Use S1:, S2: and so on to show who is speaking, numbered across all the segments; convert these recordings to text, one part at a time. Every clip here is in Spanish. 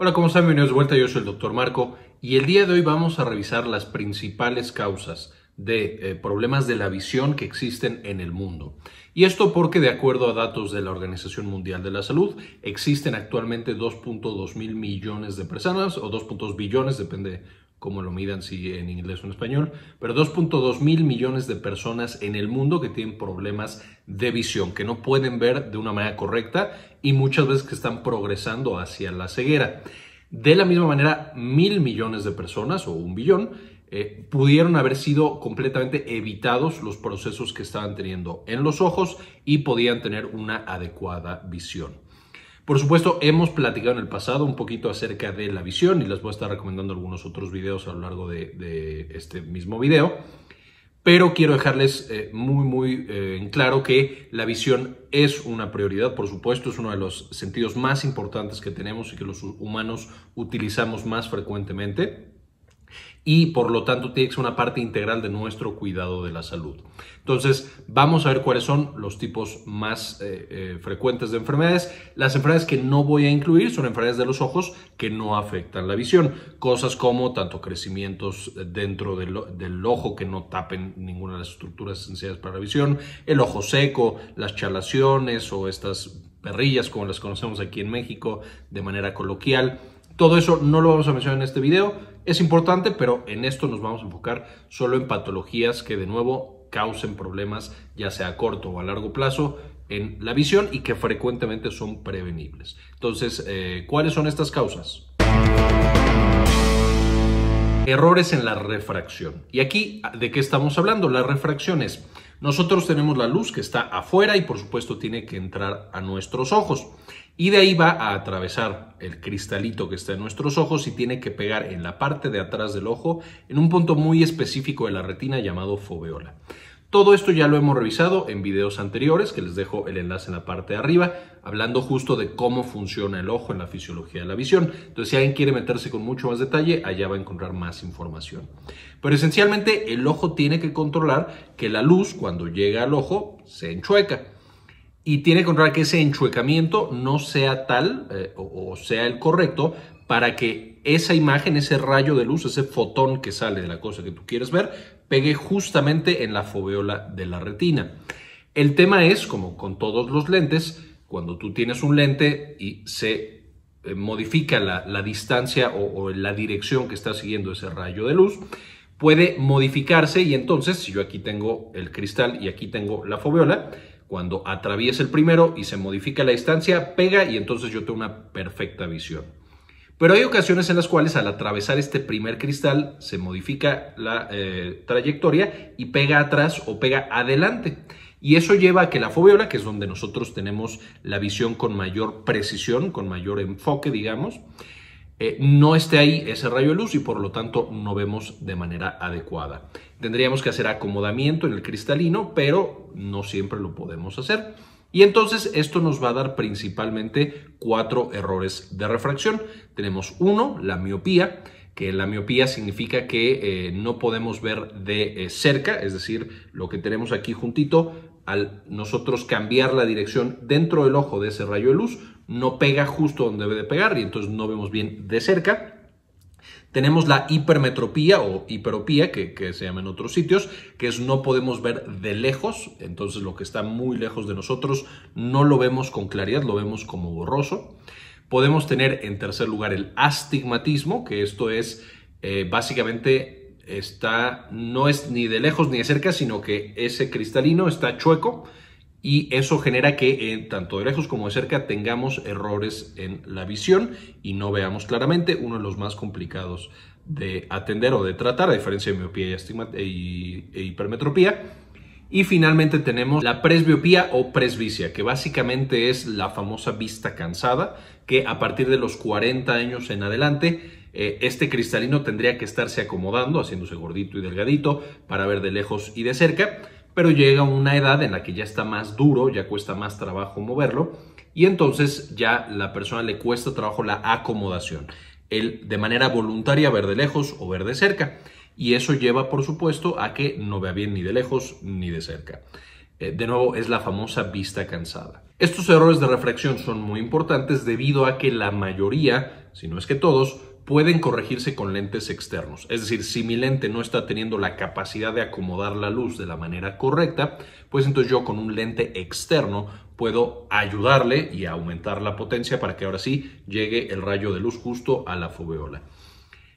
S1: Hola, ¿cómo están? Bienvenidos de vuelta, yo soy el doctor Marco y el día de hoy vamos a revisar las principales causas de eh, problemas de la visión que existen en el mundo. Y esto porque, de acuerdo a datos de la Organización Mundial de la Salud, existen actualmente 2.2 mil millones de personas o 2.2 billones, depende como lo midan si en inglés o en español, pero 2.2 mil millones de personas en el mundo que tienen problemas de visión, que no pueden ver de una manera correcta y muchas veces que están progresando hacia la ceguera. De la misma manera, mil millones de personas o un billón eh, pudieron haber sido completamente evitados los procesos que estaban teniendo en los ojos y podían tener una adecuada visión. Por supuesto, hemos platicado en el pasado un poquito acerca de la visión y les voy a estar recomendando algunos otros videos a lo largo de, este mismo video. Pero quiero dejarles eh, muy, muy eh, en claro que la visión es una prioridad, por supuesto, es uno de los sentidos más importantes que tenemos y que los humanos utilizamos más frecuentemente y por lo tanto tiene que ser una parte integral de nuestro cuidado de la salud. Entonces, vamos a ver cuáles son los tipos más eh, eh, frecuentes de enfermedades. Las enfermedades que no voy a incluir son enfermedades de los ojos que no afectan la visión. Cosas como tanto crecimientos eh, dentro del, del ojo que no tapen ninguna de las estructuras esenciales para la visión, el ojo seco, las chalaciones o estas perrillas como las conocemos aquí en México de manera coloquial. Todo eso no lo vamos a mencionar en este video, es importante, pero en esto nos vamos a enfocar solo en patologías que de nuevo causen problemas, ya sea a corto o a largo plazo, en la visión y que frecuentemente son prevenibles. Entonces, eh, ¿cuáles son estas causas? Errores en la refracción. ¿Y aquí de qué estamos hablando? La refracción es nosotros tenemos la luz que está afuera y por supuesto tiene que entrar a nuestros ojos. Y de ahí va a atravesar el cristalito que está en nuestros ojos y tiene que pegar en la parte de atrás del ojo, en un punto muy específico de la retina llamado foveola. Todo esto ya lo hemos revisado en videos anteriores, que les dejo el enlace en la parte de arriba, hablando justo de cómo funciona el ojo en la fisiología de la visión. Entonces, si alguien quiere meterse con mucho más detalle, allá va a encontrar más información. Pero esencialmente, el ojo tiene que controlar que la luz, cuando llega al ojo, se enchueca. Y tiene que controlar que ese enchuecamiento no sea tal eh, o sea el correcto para que esa imagen, ese rayo de luz, ese fotón que sale de la cosa que tú quieres ver, pegue justamente en la foveola de la retina. El tema es, como con todos los lentes, cuando tú tienes un lente y se eh, modifica la, distancia o, o, la dirección que está siguiendo ese rayo de luz, puede modificarse y entonces, si yo aquí tengo el cristal y aquí tengo la foveola, cuando atraviesa el primero y se modifica la distancia, pega y entonces yo tengo una perfecta visión. Pero hay ocasiones en las cuales al atravesar este primer cristal se modifica la eh, trayectoria y pega atrás o pega adelante. Y eso lleva a que la foveola, que es donde nosotros tenemos la visión con mayor precisión, con mayor enfoque, digamos, eh, no esté ahí ese rayo de luz y por lo tanto no vemos de manera adecuada. Tendríamos que hacer acomodamiento en el cristalino, pero no siempre lo podemos hacer. Y entonces esto nos va a dar principalmente cuatro errores de refracción. Tenemos uno, la miopía, que la miopía significa que eh, no podemos ver de eh, cerca, es decir, lo que tenemos aquí juntito, al nosotros cambiar la dirección dentro del ojo de ese rayo de luz, no pega justo donde debe de pegar y entonces no vemos bien de cerca. Tenemos la hipermetropía o hiperopía, que, se llama en otros sitios, que es no podemos ver de lejos, entonces lo que está muy lejos de nosotros no lo vemos con claridad, lo vemos como borroso. Podemos tener en tercer lugar el astigmatismo, que esto es eh, básicamente está, no es ni de lejos ni de cerca, sino que ese cristalino está chueco, y eso genera que eh, tanto de lejos como de cerca tengamos errores en la visión y no veamos claramente, uno de los más complicados de atender o de tratar, a diferencia de miopía y, eh, e hipermetropía. Y finalmente tenemos la presbiopía o presbicia, que básicamente es la famosa vista cansada, que a partir de los 40 años en adelante eh, este cristalino tendría que estarse acomodando, haciéndose gordito y delgadito para ver de lejos y de cerca pero llega una edad en la que ya está más duro, ya cuesta más trabajo moverlo y entonces ya la persona le cuesta trabajo la acomodación, el de manera voluntaria ver de lejos o ver de cerca y eso lleva por supuesto a que no vea bien ni de lejos ni de cerca. Eh, de nuevo, es la famosa vista cansada. Estos errores de refracción son muy importantes debido a que la mayoría, si no es que todos, pueden corregirse con lentes externos. Es decir, si mi lente no está teniendo la capacidad de acomodar la luz de la manera correcta, pues entonces yo con un lente externo puedo ayudarle y aumentar la potencia para que ahora sí llegue el rayo de luz justo a la foveola.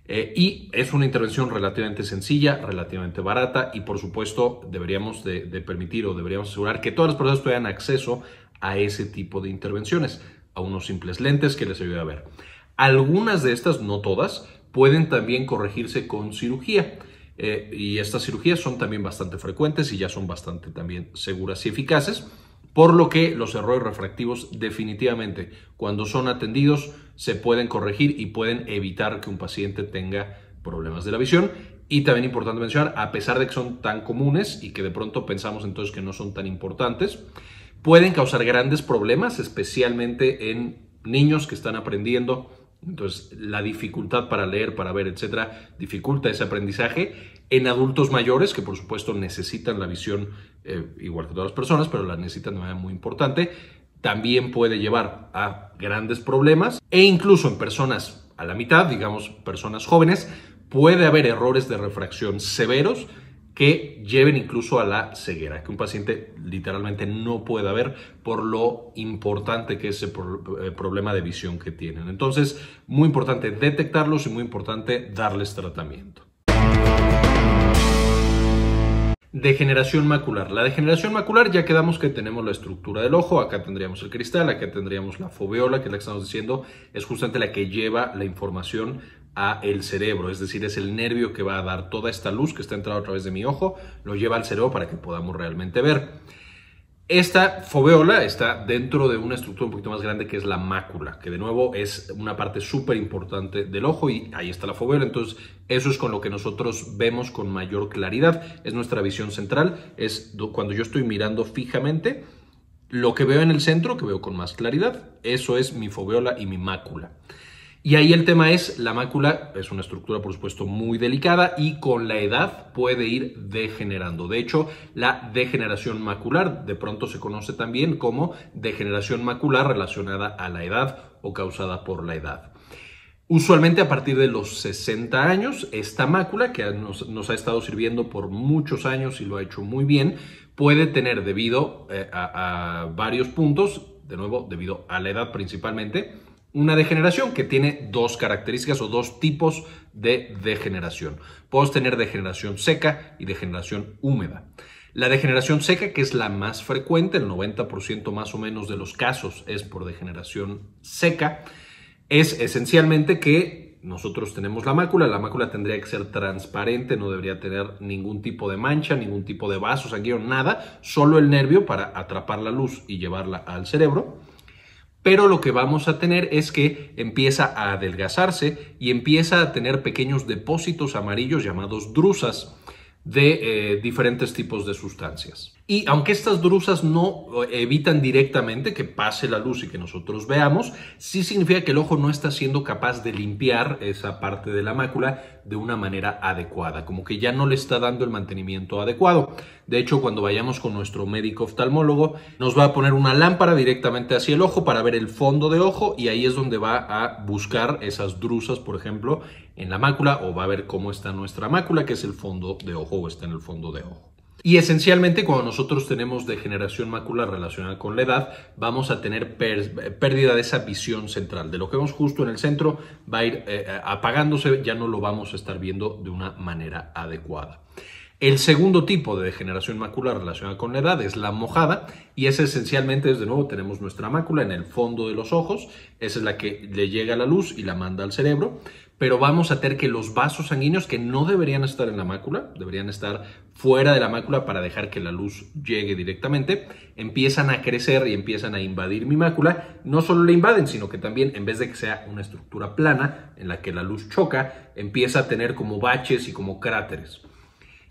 S1: Eh, y es una intervención relativamente sencilla, relativamente barata y por supuesto deberíamos de, de permitir o deberíamos asegurar que todas las personas tengan acceso a ese tipo de intervenciones, a unos simples lentes que les ayude a ver. Algunas de estas, no todas, pueden también corregirse con cirugía. Eh, y estas cirugías son también bastante frecuentes y ya son bastante también seguras y eficaces, por lo que los errores refractivos definitivamente, cuando son atendidos, se pueden corregir y pueden evitar que un paciente tenga problemas de la visión. Y también importante mencionar, a pesar de que son tan comunes y que de pronto pensamos entonces que no son tan importantes, pueden causar grandes problemas, especialmente en niños que están aprendiendo entonces, la dificultad para leer, para ver, etcétera, dificulta ese aprendizaje en adultos mayores, que por supuesto necesitan la visión eh, igual que todas las personas, pero la necesitan de manera muy importante. También puede llevar a grandes problemas e incluso en personas a la mitad, digamos personas jóvenes, puede haber errores de refracción severos que lleven incluso a la ceguera, que un paciente literalmente no pueda ver por lo importante que es ese eh, problema de visión que tienen. Entonces, muy importante detectarlos y muy importante darles tratamiento. Degeneración macular. La degeneración macular ya quedamos que tenemos la estructura del ojo, acá tendríamos el cristal, acá tendríamos la foveola, que es la que estamos diciendo, es justamente la que lleva la información a el cerebro, es decir, es el nervio que va a dar toda esta luz que está entrando a través de mi ojo, lo lleva al cerebro para que podamos realmente ver. Esta foveola está dentro de una estructura un poquito más grande que es la mácula, que de nuevo es una parte súper importante del ojo y ahí está la foveola. Entonces, eso es con lo que nosotros vemos con mayor claridad. Es nuestra visión central, es cuando yo estoy mirando fijamente lo que veo en el centro, que veo con más claridad. Eso es mi foveola y mi mácula. Y ahí el tema es, la mácula es una estructura por supuesto muy delicada y con la edad puede ir degenerando. De hecho, la degeneración macular de pronto se conoce también como degeneración macular relacionada a la edad o causada por la edad. Usualmente a partir de los 60 años, esta mácula, que nos, ha estado sirviendo por muchos años y lo ha hecho muy bien, puede tener debido eh, a varios puntos, de nuevo, debido a la edad principalmente, una degeneración que tiene dos características o dos tipos de degeneración. Podemos tener degeneración seca y degeneración húmeda. La degeneración seca, que es la más frecuente, el 90% más o menos de los casos es por degeneración seca, es esencialmente que nosotros tenemos la mácula, la mácula tendría que ser transparente, no debería tener ningún tipo de mancha, ningún tipo de vaso sanguíneo, nada, solo el nervio para atrapar la luz y llevarla al cerebro pero lo que vamos a tener es que empieza a adelgazarse y empieza a tener pequeños depósitos amarillos llamados drusas de eh, diferentes tipos de sustancias. Y aunque estas drusas no eh, evitan directamente que pase la luz y que nosotros veamos, sí significa que el ojo no está siendo capaz de limpiar esa parte de la mácula de una manera adecuada, como que ya no le está dando el mantenimiento adecuado. De hecho, cuando vayamos con nuestro médico oftalmólogo, nos va a poner una lámpara directamente hacia el ojo para ver el fondo de ojo y ahí es donde va a buscar esas drusas, por ejemplo, en la mácula o va a ver cómo está nuestra mácula, que es el fondo de ojo o está en el fondo de ojo. Y esencialmente cuando nosotros tenemos degeneración macular relacionada con la edad, vamos a tener pérdida de esa visión central. De lo que vemos justo en el centro va a ir eh, eh, apagándose, ya no lo vamos a estar viendo de una manera adecuada. El segundo tipo de degeneración macular relacionada con la edad es la mojada y es esencialmente, desde nuevo, tenemos nuestra mácula en el fondo de los ojos, esa es la que le llega la luz y la manda al cerebro, pero vamos a tener que los vasos sanguíneos que no deberían estar en la mácula, deberían estar fuera de la mácula para dejar que la luz llegue directamente, empiezan a crecer y empiezan a invadir mi mácula. No solo la invaden, sino que también en vez de que sea una estructura plana en la que la luz choca, empieza a tener como baches y como cráteres.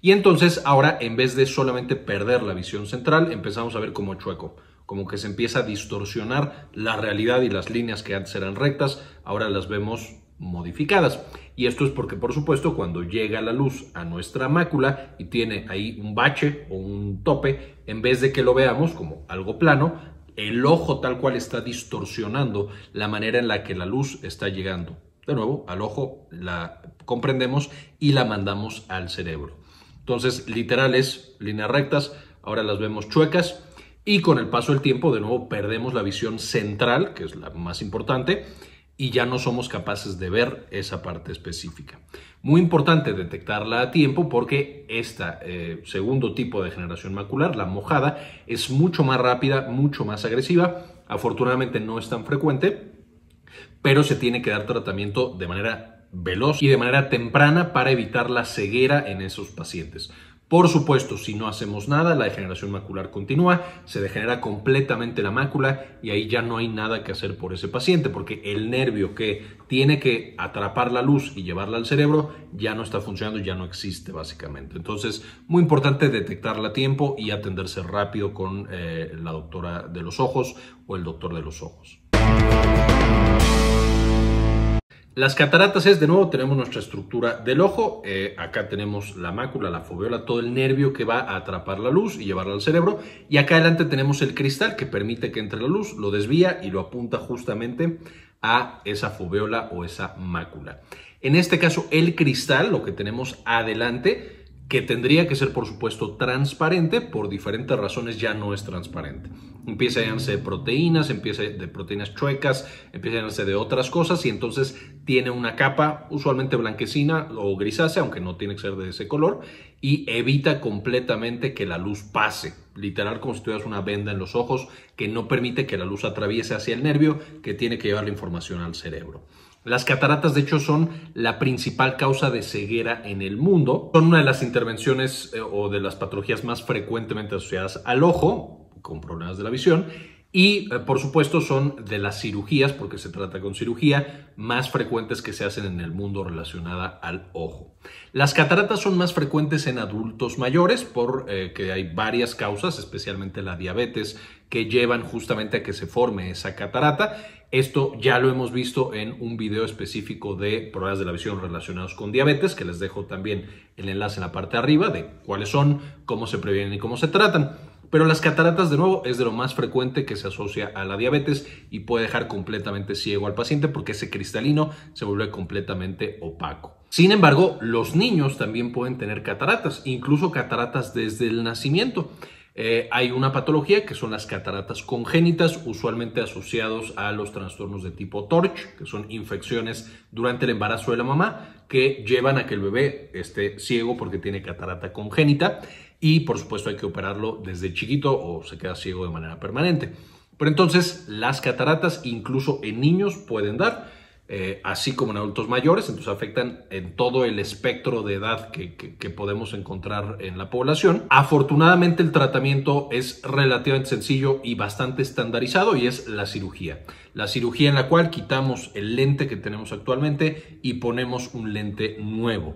S1: Y entonces ahora en vez de solamente perder la visión central, empezamos a ver como chueco como que se empieza a distorsionar la realidad y las líneas que antes eran rectas, ahora las vemos modificadas. Y esto es porque, por supuesto, cuando llega la luz a nuestra mácula y tiene ahí un bache o un tope, en vez de que lo veamos como algo plano, el ojo tal cual está distorsionando la manera en la que la luz está llegando. De nuevo, al ojo la comprendemos y la mandamos al cerebro. Entonces, literales, líneas rectas, ahora las vemos chuecas y con el paso del tiempo, de nuevo, perdemos la visión central, que es la más importante, y ya no somos capaces de ver esa parte específica. Muy importante detectarla a tiempo porque este segundo tipo de generación macular, la mojada, es mucho más rápida, mucho más agresiva. Afortunadamente no es tan frecuente, pero se tiene que dar tratamiento de manera veloz y de manera temprana para evitar la ceguera en esos pacientes. Por supuesto, si no hacemos nada, la degeneración macular continúa, se degenera completamente la mácula y ahí ya no hay nada que hacer por ese paciente, porque el nervio que tiene que atrapar la luz y llevarla al cerebro ya no está funcionando, ya no existe básicamente. Entonces, muy importante detectarla a tiempo y atenderse rápido con eh, la doctora de los ojos o el doctor de los ojos. Las cataratas es, de nuevo, tenemos nuestra estructura del ojo. Eh, acá tenemos la mácula, la foveola, todo el nervio que va a atrapar la luz y llevarla al cerebro. Y acá adelante tenemos el cristal que permite que entre la luz, lo desvía y lo apunta justamente a esa foveola o esa mácula. En este caso, el cristal, lo que tenemos adelante, que tendría que ser, por supuesto, transparente, por diferentes razones ya no es transparente. Empieza a llenarse de proteínas, empieza de proteínas chuecas, empieza a llenarse de otras cosas y entonces tiene una capa usualmente blanquecina o grisácea, aunque no tiene que ser de ese color, y evita completamente que la luz pase. Literal como si tuvieras una venda en los ojos que no permite que la luz atraviese hacia el nervio que tiene que llevar la información al cerebro. Las cataratas, de hecho, son la principal causa de ceguera en el mundo. Son una de las intervenciones eh, o de las patologías más frecuentemente asociadas al ojo, con problemas de la visión, y eh, por supuesto son de las cirugías, porque se trata con cirugía, más frecuentes que se hacen en el mundo relacionada al ojo. Las cataratas son más frecuentes en adultos mayores porque eh, que hay varias causas, especialmente la diabetes, que llevan justamente a que se forme esa catarata. Esto ya lo hemos visto en un video específico de pruebas de la visión relacionados con diabetes, que les dejo también el enlace en la parte de arriba de cuáles son, cómo se previenen y cómo se tratan. Pero las cataratas, de nuevo, es de lo más frecuente que se asocia a la diabetes y puede dejar completamente ciego al paciente porque ese cristalino se vuelve completamente opaco. Sin embargo, los niños también pueden tener cataratas, incluso cataratas desde el nacimiento. Eh, hay una patología que son las cataratas congénitas, usualmente asociados a los trastornos de tipo TORCH, que son infecciones durante el embarazo de la mamá que llevan a que el bebé esté ciego porque tiene catarata congénita y por supuesto hay que operarlo desde chiquito o se queda ciego de manera permanente. Pero entonces las cataratas incluso en niños pueden dar, eh, así como en adultos mayores, entonces afectan en todo el espectro de edad que podemos encontrar en la población. Afortunadamente el tratamiento es relativamente sencillo y bastante estandarizado y es la cirugía. La cirugía en la cual quitamos el lente que tenemos actualmente y ponemos un lente nuevo.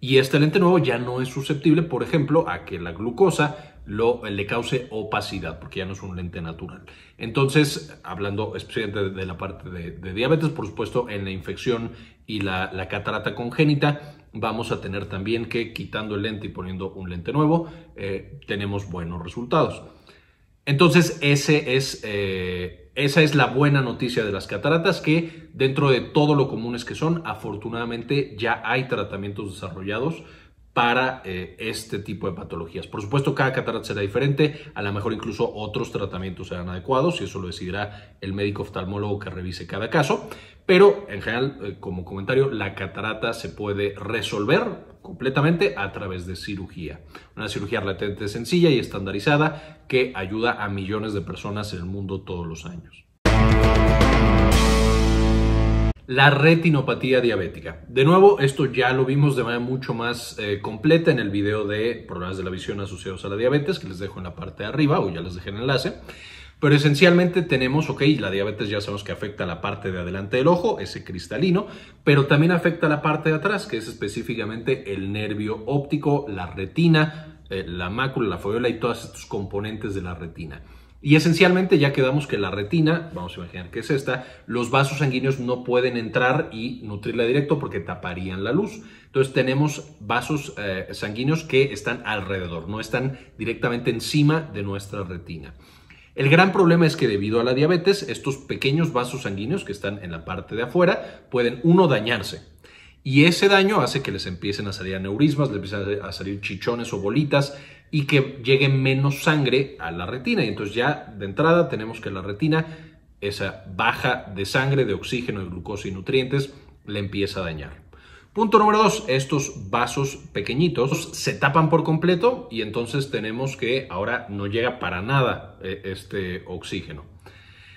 S1: Y este lente nuevo ya no es susceptible, por ejemplo, a que la glucosa lo, le cause opacidad, porque ya no es un lente natural. Entonces, hablando especialmente de, la parte de, diabetes, por supuesto, en la infección y la, catarata congénita, vamos a tener también que quitando el lente y poniendo un lente nuevo, eh, tenemos buenos resultados. Entonces, ese es... Eh, esa es la buena noticia de las cataratas, que dentro de todo lo comunes que son, afortunadamente ya hay tratamientos desarrollados para eh, este tipo de patologías. Por supuesto, cada catarata será diferente, a lo mejor incluso otros tratamientos serán adecuados y eso lo decidirá el médico oftalmólogo que revise cada caso, pero en general, eh, como comentario, la catarata se puede resolver completamente a través de cirugía. Una cirugía latente sencilla y estandarizada que ayuda a millones de personas en el mundo todos los años. La retinopatía diabética. De nuevo, esto ya lo vimos de manera mucho más eh, completa en el video de problemas de la visión asociados a la diabetes, que les dejo en la parte de arriba o ya les dejé el enlace. Pero esencialmente tenemos, ok, la diabetes ya sabemos que afecta la parte de adelante del ojo, ese cristalino, pero también afecta a la parte de atrás, que es específicamente el nervio óptico, la retina, eh, la mácula, la foveola y todos estos componentes de la retina. Y esencialmente ya quedamos que la retina, vamos a imaginar que es esta, los vasos sanguíneos no pueden entrar y nutrirla directo porque taparían la luz. Entonces tenemos vasos eh, sanguíneos que están alrededor, no están directamente encima de nuestra retina. El gran problema es que debido a la diabetes, estos pequeños vasos sanguíneos que están en la parte de afuera pueden, uno, dañarse. Y ese daño hace que les empiecen a salir aneurismas, les empiecen a salir chichones o bolitas y que llegue menos sangre a la retina. Y entonces ya de entrada tenemos que la retina, esa baja de sangre, de oxígeno, de glucosa y nutrientes, le empieza a dañar. Punto número dos, estos vasos pequeñitos se tapan por completo y entonces tenemos que ahora no llega para nada eh, este oxígeno.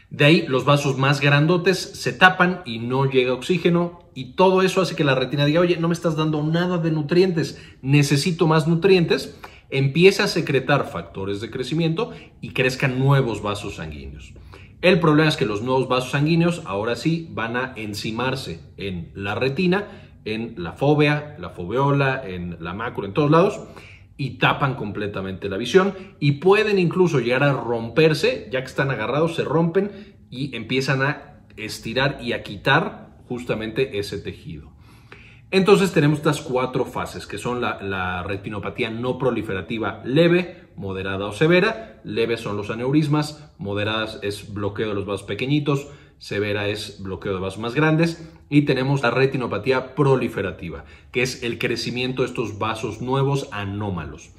S1: De ahí los vasos más grandotes se tapan y no llega oxígeno y todo eso hace que la retina diga, oye, no me estás dando nada de nutrientes, necesito más nutrientes, empieza a secretar factores de crecimiento y crezcan nuevos vasos sanguíneos. El problema es que los nuevos vasos sanguíneos ahora sí van a encimarse en la retina en la fobia, la foveola, en la mácula, en todos lados, y tapan completamente la visión y pueden incluso llegar a romperse, ya que están agarrados, se rompen y empiezan a estirar y a quitar justamente ese tejido. Entonces tenemos estas cuatro fases que son la, la, retinopatía no proliferativa leve, moderada o severa. Leves son los aneurismas, moderadas es bloqueo de los vasos pequeñitos, severa es bloqueo de vasos más grandes y tenemos la retinopatía proliferativa, que es el crecimiento de estos vasos nuevos anómalos.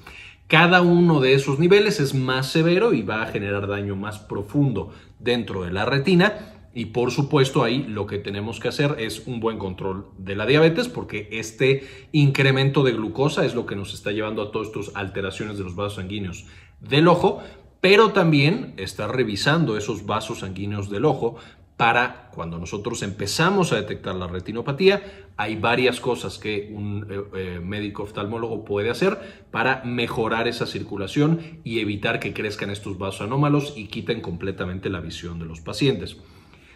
S1: Cada uno de esos niveles es más severo y va a generar daño más profundo dentro de la retina y por supuesto ahí lo que tenemos que hacer es un buen control de la diabetes porque este incremento de glucosa es lo que nos está llevando a todas estas alteraciones de los vasos sanguíneos del ojo, pero también está revisando esos vasos sanguíneos del ojo para cuando nosotros empezamos a detectar la retinopatía, hay varias cosas que un eh, eh, médico oftalmólogo puede hacer para mejorar esa circulación y evitar que crezcan estos vasos anómalos y quiten completamente la visión de los pacientes.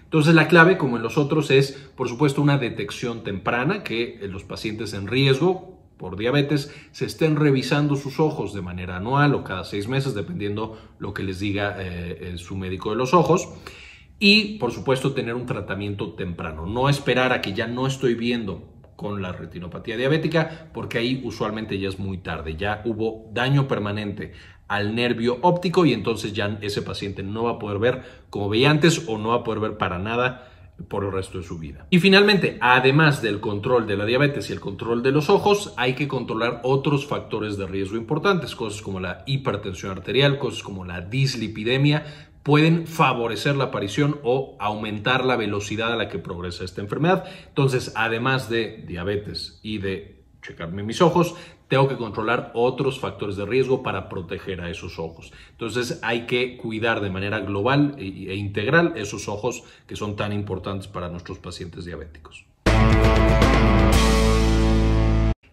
S1: Entonces la clave, como en los otros, es por supuesto una detección temprana que eh, los pacientes en riesgo por diabetes se estén revisando sus ojos de manera anual o cada seis meses, dependiendo lo que les diga su médico de los ojos y por supuesto tener un tratamiento temprano. No esperar a que ya no estoy viendo con la retinopatía diabética porque ahí usualmente ya es muy tarde, ya hubo daño permanente al nervio óptico y entonces ya ese paciente no va a poder ver como veía antes o no va a poder ver para nada por el resto de su vida. Y finalmente, además del control de la diabetes y el control de los ojos, hay que controlar otros factores de riesgo importantes, cosas como la hipertensión arterial, cosas como la dislipidemia, pueden favorecer la aparición o aumentar la velocidad a la que progresa esta enfermedad. Entonces, además de diabetes y de checarme mis ojos, tengo que controlar otros factores de riesgo para proteger a esos ojos. Entonces hay que cuidar de manera global e, e integral esos ojos que son tan importantes para nuestros pacientes diabéticos.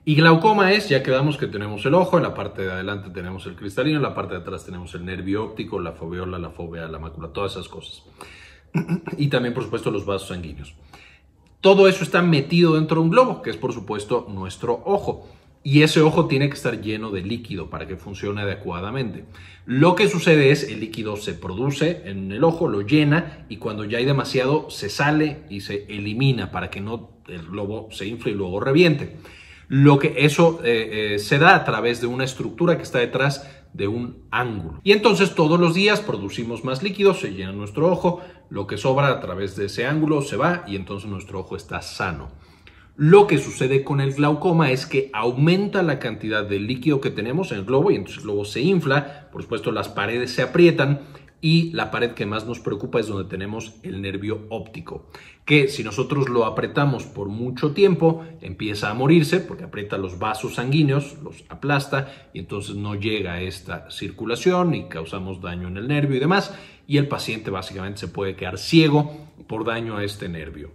S1: Y glaucoma es, ya quedamos que tenemos el ojo, en la parte de adelante tenemos el cristalino, en la parte de atrás tenemos el nervio óptico, la foveola, la fovea, la mácula, todas esas cosas. Y también, por supuesto, los vasos sanguíneos. Todo eso está metido dentro de un globo, que es, por supuesto, nuestro ojo. Y ese ojo tiene que estar lleno de líquido para que funcione adecuadamente. Lo que sucede es el líquido se produce en el ojo, lo llena y cuando ya hay demasiado se sale y se elimina para que no el globo se infle y luego reviente. Lo que eso eh, eh, se da a través de una estructura que está detrás de un ángulo. Y entonces todos los días producimos más líquido, se llena nuestro ojo, lo que sobra a través de ese ángulo se va y entonces nuestro ojo está sano. Lo que sucede con el glaucoma es que aumenta la cantidad de líquido que tenemos en el globo y entonces el globo se infla, por supuesto las paredes se aprietan y la pared que más nos preocupa es donde tenemos el nervio óptico, que si nosotros lo apretamos por mucho tiempo, empieza a morirse porque aprieta los vasos sanguíneos, los aplasta y entonces no llega a esta circulación y causamos daño en el nervio y demás. Y el paciente básicamente se puede quedar ciego por daño a este nervio.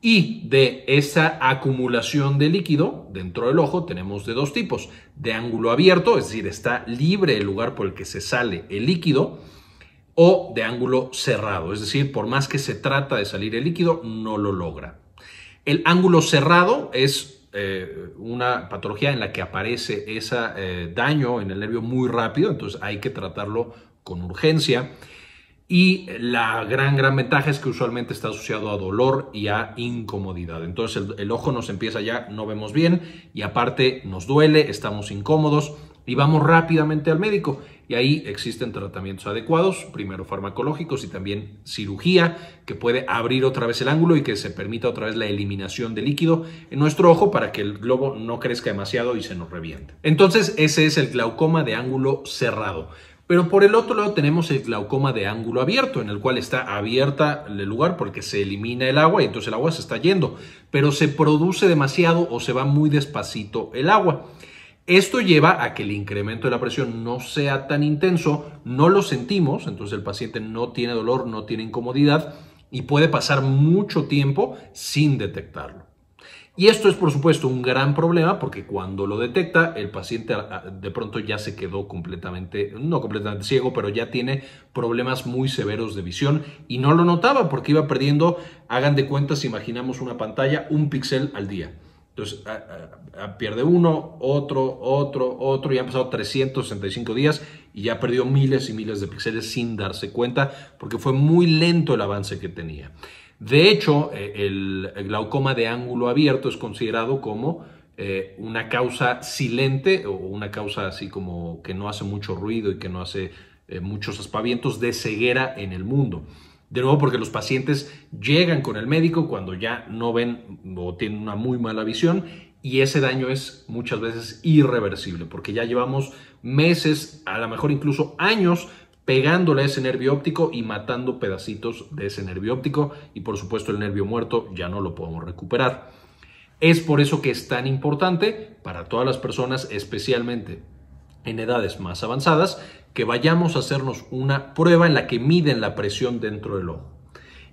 S1: Y de esa acumulación de líquido dentro del ojo tenemos de dos tipos, de ángulo abierto, es decir, está libre el lugar por el que se sale el líquido, o de ángulo cerrado, es decir, por más que se trata de salir el líquido, no lo logra. El ángulo cerrado es eh, una patología en la que aparece ese eh, daño en el nervio muy rápido, entonces hay que tratarlo con urgencia. Y la gran, gran ventaja es que usualmente está asociado a dolor y a incomodidad. Entonces el, ojo nos empieza ya, no vemos bien y aparte nos duele, estamos incómodos y vamos rápidamente al médico. Y ahí existen tratamientos adecuados, primero farmacológicos y también cirugía, que puede abrir otra vez el ángulo y que se permita otra vez la eliminación de líquido en nuestro ojo para que el globo no crezca demasiado y se nos reviente. Entonces, ese es el glaucoma de ángulo cerrado. Pero por el otro lado tenemos el glaucoma de ángulo abierto, en el cual está abierta el lugar porque se elimina el agua y entonces el agua se está yendo, pero se produce demasiado o se va muy despacito el agua. Esto lleva a que el incremento de la presión no sea tan intenso, no lo sentimos, entonces el paciente no tiene dolor, no tiene incomodidad y puede pasar mucho tiempo sin detectarlo. Y esto es por supuesto un gran problema porque cuando lo detecta el paciente ah, ah, de pronto ya se quedó completamente, no completamente ciego, pero ya tiene problemas muy severos de visión y no lo notaba porque iba perdiendo, hagan de cuenta si imaginamos una pantalla, un píxel al día. Entonces pierde uno, otro, otro, otro, y han pasado 365 días y ya perdió miles y miles de píxeles sin darse cuenta porque fue muy lento el avance que tenía. De hecho, eh, el, glaucoma de ángulo abierto es considerado como eh, una causa silente o una causa así como que no hace mucho ruido y que no hace eh, muchos aspavientos de ceguera en el mundo. De nuevo, porque los pacientes llegan con el médico cuando ya no ven o tienen una muy mala visión y ese daño es muchas veces irreversible, porque ya llevamos meses, a lo mejor incluso años, pegándole a ese nervio óptico y matando pedacitos de ese nervio óptico y por supuesto el nervio muerto ya no lo podemos recuperar. Es por eso que es tan importante para todas las personas, especialmente en edades más avanzadas, que vayamos a hacernos una prueba en la que miden la presión dentro del ojo.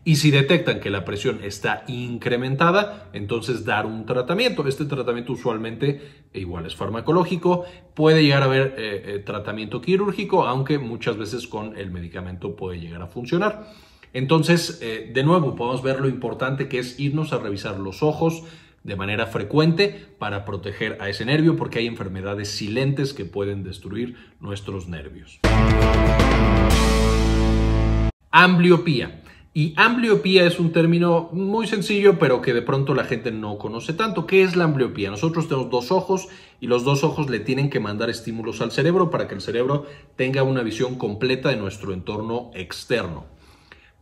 S1: Y si detectan que la presión está incrementada, entonces dar un tratamiento. Este tratamiento usualmente e igual es farmacológico, puede llegar a haber eh, eh, tratamiento quirúrgico, aunque muchas veces con el medicamento puede llegar a funcionar. Entonces, eh, de nuevo, podemos ver lo importante que es irnos a revisar los ojos, de manera frecuente para proteger a ese nervio porque hay enfermedades silentes que pueden destruir nuestros nervios. Ambliopía. Y ambliopía es un término muy sencillo, pero que de pronto la gente no conoce tanto. ¿Qué es la ambliopía? Nosotros tenemos dos ojos y los dos ojos le tienen que mandar estímulos al cerebro para que el cerebro tenga una visión completa de nuestro entorno externo.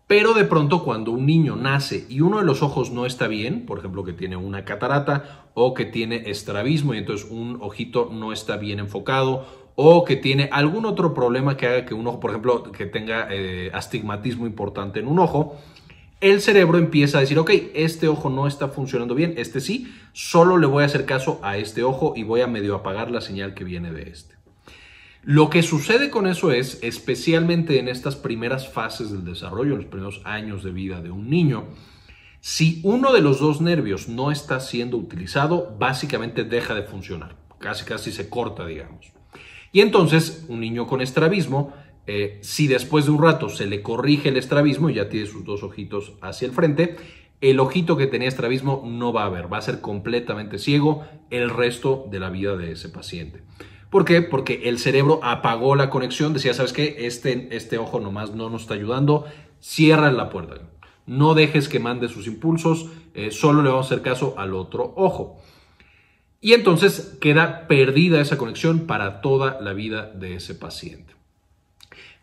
S1: Pero de pronto cuando un niño nace y uno de los ojos no está bien, por ejemplo que tiene una catarata o que tiene estrabismo y entonces un ojito no está bien enfocado o que tiene algún otro problema que haga que un ojo, por ejemplo, que tenga eh, astigmatismo importante en un ojo, el cerebro empieza a decir, ok, este ojo no está funcionando bien, este sí, solo le voy a hacer caso a este ojo y voy a medio apagar la señal que viene de este. Lo que sucede con eso es, especialmente en estas primeras fases del desarrollo, en los primeros años de vida de un niño, si uno de los dos nervios no está siendo utilizado, básicamente deja de funcionar, casi casi se corta, digamos. Y entonces, un niño con estrabismo, eh, si después de un rato se le corrige el estrabismo, y ya tiene sus dos ojitos hacia el frente, el ojito que tenía estrabismo no va a ver, va a ser completamente ciego el resto de la vida de ese paciente. ¿Por qué? Porque el cerebro apagó la conexión, decía, ¿sabes qué? Este, este ojo nomás no nos está ayudando, cierra la puerta. No dejes que mande sus impulsos, eh, solo le vamos a hacer caso al otro ojo. Y entonces queda perdida esa conexión para toda la vida de ese paciente.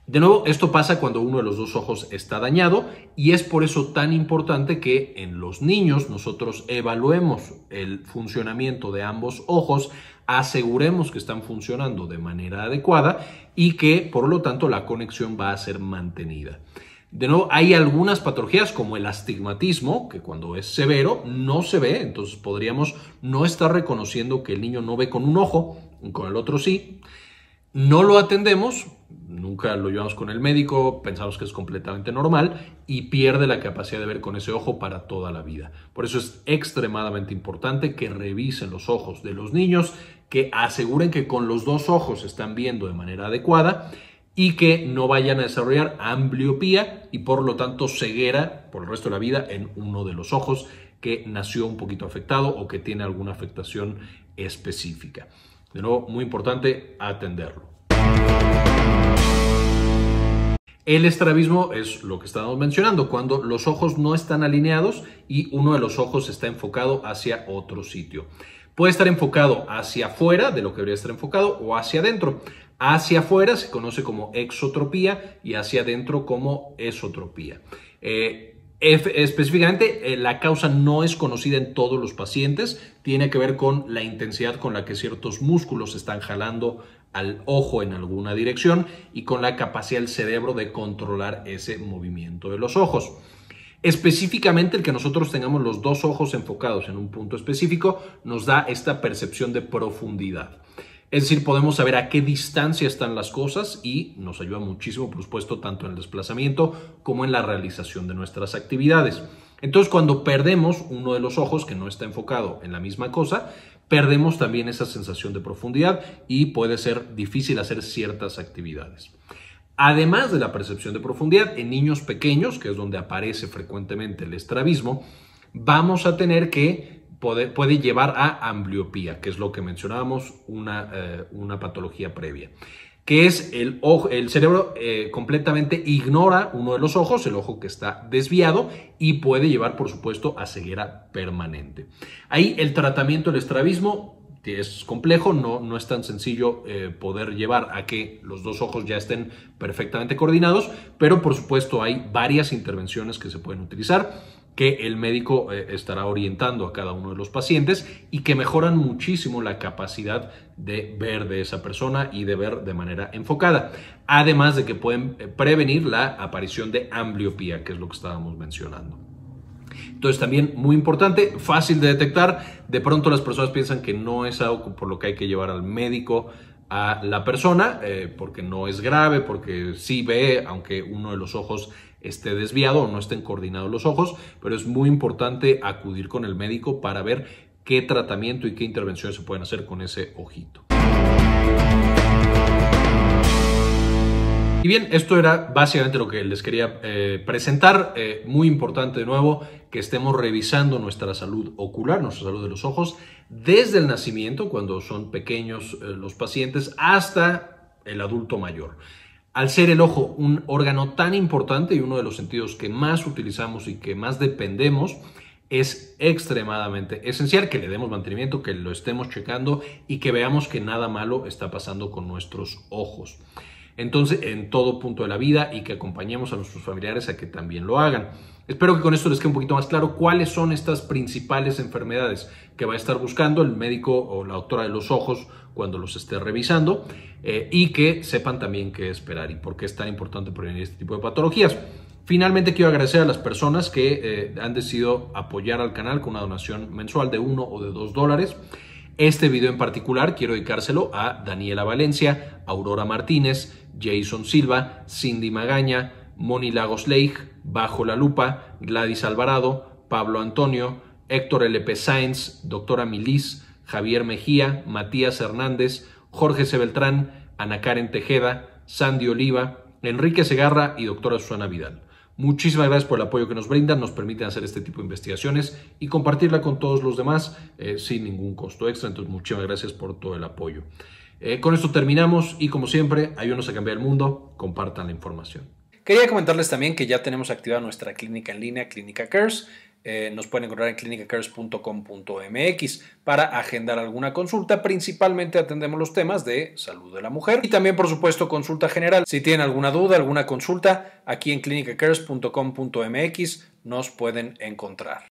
S1: De nuevo, esto pasa cuando uno de los dos ojos está dañado y es por eso tan importante que en los niños nosotros evaluemos el funcionamiento de ambos ojos, aseguremos que están funcionando de manera adecuada y que por lo tanto la conexión va a ser mantenida. De nuevo, hay algunas patologías como el astigmatismo, que cuando es severo no se ve, entonces podríamos no estar reconociendo que el niño no ve con un ojo, con el otro sí no lo atendemos, nunca lo llevamos con el médico, pensamos que es completamente normal y pierde la capacidad de ver con ese ojo para toda la vida. Por eso es extremadamente importante que revisen los ojos de los niños, que aseguren que con los dos ojos están viendo de manera adecuada y que no vayan a desarrollar ambliopía y por lo tanto ceguera por el resto de la vida en uno de los ojos que nació un poquito afectado o que tiene alguna afectación específica. De nuevo, muy importante atenderlo. El estrabismo es lo que estábamos mencionando, cuando los ojos no están alineados y uno de los ojos está enfocado hacia otro sitio. Puede estar enfocado hacia afuera de lo que debería estar enfocado o hacia adentro. Hacia afuera se conoce como exotropía y hacia adentro como esotropía. Eh, Específicamente, eh, la causa no es conocida en todos los pacientes, tiene que ver con la intensidad con la que ciertos músculos están jalando al ojo en alguna dirección y con la capacidad del cerebro de controlar ese movimiento de los ojos. Específicamente el que nosotros tengamos los dos ojos enfocados en un punto específico nos da esta percepción de profundidad. Es decir, podemos saber a qué distancia están las cosas y nos ayuda muchísimo, por supuesto, tanto en el desplazamiento como en la realización de nuestras actividades. Entonces, cuando perdemos uno de los ojos que no está enfocado en la misma cosa, perdemos también esa sensación de profundidad y puede ser difícil hacer ciertas actividades. Además de la percepción de profundidad, en niños pequeños, que es donde aparece frecuentemente el estrabismo, vamos a tener que puede, llevar a ambliopía, que es lo que mencionábamos, una, eh, patología previa que es el, ojo, el cerebro eh, completamente ignora uno de los ojos, el ojo que está desviado y puede llevar, por supuesto, a ceguera permanente. Ahí el tratamiento del estrabismo es complejo, no, no es tan sencillo eh, poder llevar a que los dos ojos ya estén perfectamente coordinados, pero por supuesto hay varias intervenciones que se pueden utilizar que el médico eh, estará orientando a cada uno de los pacientes y que mejoran muchísimo la capacidad de ver de esa persona y de ver de manera enfocada. Además de que pueden eh, prevenir la aparición de ambliopía, que es lo que estábamos mencionando. Entonces también muy importante, fácil de detectar. De pronto las personas piensan que no es algo por lo que hay que llevar al médico a la persona, eh, porque no es grave, porque sí ve, aunque uno de los ojos esté desviado o no estén coordinados los ojos, pero es muy importante acudir con el médico para ver qué tratamiento y qué intervenciones se pueden hacer con ese ojito. Y bien, esto era básicamente lo que les quería eh, presentar. Eh, muy importante de nuevo que estemos revisando nuestra salud ocular, nuestra salud de los ojos, desde el nacimiento, cuando son pequeños eh, los pacientes, hasta el adulto mayor. Al ser el ojo un órgano tan importante y uno de los sentidos que más utilizamos y que más dependemos, es extremadamente esencial que le demos mantenimiento, que lo estemos checando y que veamos que nada malo está pasando con nuestros ojos. Entonces, en todo punto de la vida y que acompañemos a nuestros familiares a que también lo hagan. Espero que con esto les quede un poquito más claro cuáles son estas principales enfermedades que va a estar buscando el médico o la doctora de los ojos cuando los esté revisando eh, y que sepan también qué esperar y por qué es tan importante prevenir este tipo de patologías. Finalmente, quiero agradecer a las personas que eh, han decidido apoyar al canal con una donación mensual de 1 o de 2 dólares. Este video en particular quiero dedicárselo a Daniela Valencia, Aurora Martínez, Jason Silva, Cindy Magaña, Moni Lagos Leigh, Bajo la Lupa, Gladys Alvarado, Pablo Antonio, Héctor L.P. Sáenz, Doctora Milis, Javier Mejía, Matías Hernández, Jorge C. Beltrán, Ana Karen Tejeda, Sandy Oliva, Enrique Segarra y Doctora Susana Vidal. Muchísimas gracias por el apoyo que nos brindan, nos permiten hacer este tipo de investigaciones y compartirla con todos los demás eh, sin ningún costo extra. Entonces, muchísimas gracias por todo el apoyo. Eh, con esto terminamos y como siempre, ayúdenos a cambiar el mundo, compartan la información. Quería comentarles también que ya tenemos activada nuestra clínica en línea, Clínica Cares. Eh, nos pueden encontrar en clinicacares.com.mx para agendar alguna consulta. Principalmente atendemos los temas de salud de la mujer y también, por supuesto, consulta general. Si tienen alguna duda, alguna consulta, aquí en clinicacares.com.mx nos pueden encontrar.